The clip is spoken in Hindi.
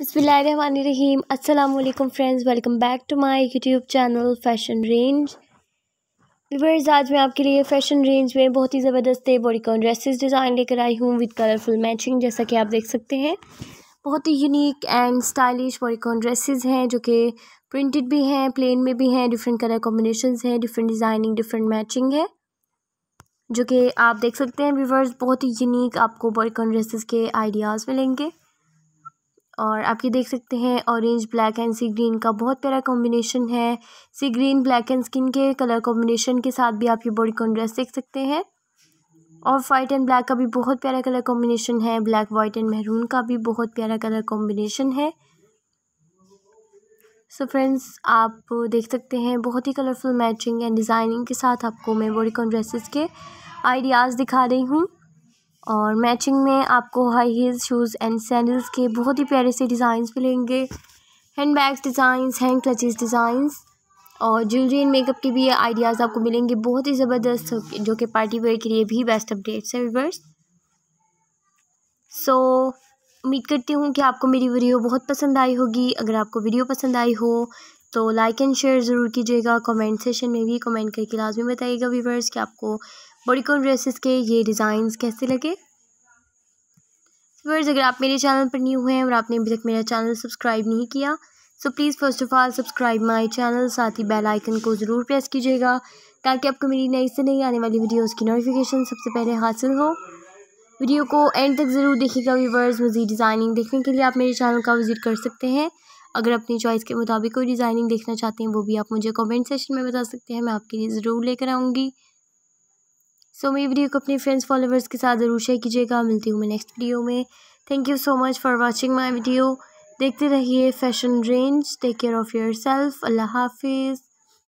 बसमीम अल्लाम friends welcome back to my YouTube channel fashion range viewers आज मैं आपके लिए फैशन रेंज में बहुत ही ज़बरदस्त बॉडीकॉन ड्रेसेस डिज़ाइन लेकर आई हूँ विद कलरफुल मैचिंग जैसा कि आप देख सकते हैं बहुत ही unique and stylish bodycon dresses हैं जो कि प्रिंटेड भी हैं प्लेन में भी हैं डिफरेंट कलर कॉम्बिनेशन हैं डिफरेंट डिज़ाइनिंग डिफरेंट मैचिंग है जो कि आप देख सकते हैं व्यूवर्स बहुत ही यूनिक आपको बॉडीकॉन ड्रेसेस के आइडियाज़ मिलेंगे और आप ये देख सकते हैं orange black and sea green का बहुत प्यारा कॉम्बिनेशन है sea green black and skin के कलर कॉम्बिनेशन के साथ भी आप ये बॉडी ड्रेस देख सकते हैं और वाइट एंड ब्लैक का भी बहुत प्यारा कलर कॉम्बिनेशन है ब्लैक वाइट एंड मेहरून का भी बहुत प्यारा कलर कॉम्बिनेशन है सो so फ्रेंड्स आप देख सकते हैं बहुत ही कलरफुल मैचिंग एंड डिज़ाइनिंग के साथ आपको मैं बॉडी कॉन ड्रेसेस के आइडियाज़ दिखा रही हूँ और मैचिंग में आपको high heels shoes and sandals के बहुत ही प्यारे से डिज़ाइंस मिलेंगे hand bags designs hand clutches designs और ज्वेलरी एंड मेकअप के भी आइडियाज़ आपको मिलेंगे बहुत ही ज़बरदस्त जो कि पार्टी वेयर के लिए भी बेस्ट अपडेट्स है वीवर्स सो उम्मीद करती हूँ कि आपको मेरी वीडियो बहुत पसंद आई होगी अगर आपको वीडियो पसंद आई हो तो लाइक एंड शेयर ज़रूर कीजिएगा कमेंट सेशन में भी कमेंट करके लाजमी बताइएगा व्यूवर्स कि आपको बॉडीकॉन ड्रेसेस के ये डिज़ाइंस कैसे लगे वर्स अगर आप मेरे चैनल पर न्यू हैं और आपने अभी तक मेरा चैनल सब्सक्राइब नहीं किया so please first of all subscribe my channel साथ ही बेल आइकन को ज़रूर प्रेस कीजिएगा ताकि आपको मेरी नई से नई आने वाली वीडियोस की नोटिफिकेशन सबसे पहले हासिल हो वीडियो को एंड तक ज़रूर देखिएगा व्यूवर्स मज़ीद डिज़ाइनिंग देखने के लिए आप मेरे चैनल का विज़िट कर सकते हैं अगर अपनी चॉइस के मुताबिक कोई डिज़ाइनिंग देखना चाहते हैं वो भी आप मुझे कॉमेंट सेशन में बता सकते हैं मैं आपके लिए ज़रूर लेकर आऊँगी सो मेरी वीडियो को अपने फ्रेंड्स फॉलोवर्स के साथ ज़रूर शेयर कीजिएगा मिलती हूँ मैं नेक्स्ट वीडियो में thank you so much for watching my video देखते रहिए fashion range take care of your yourself हाफिज़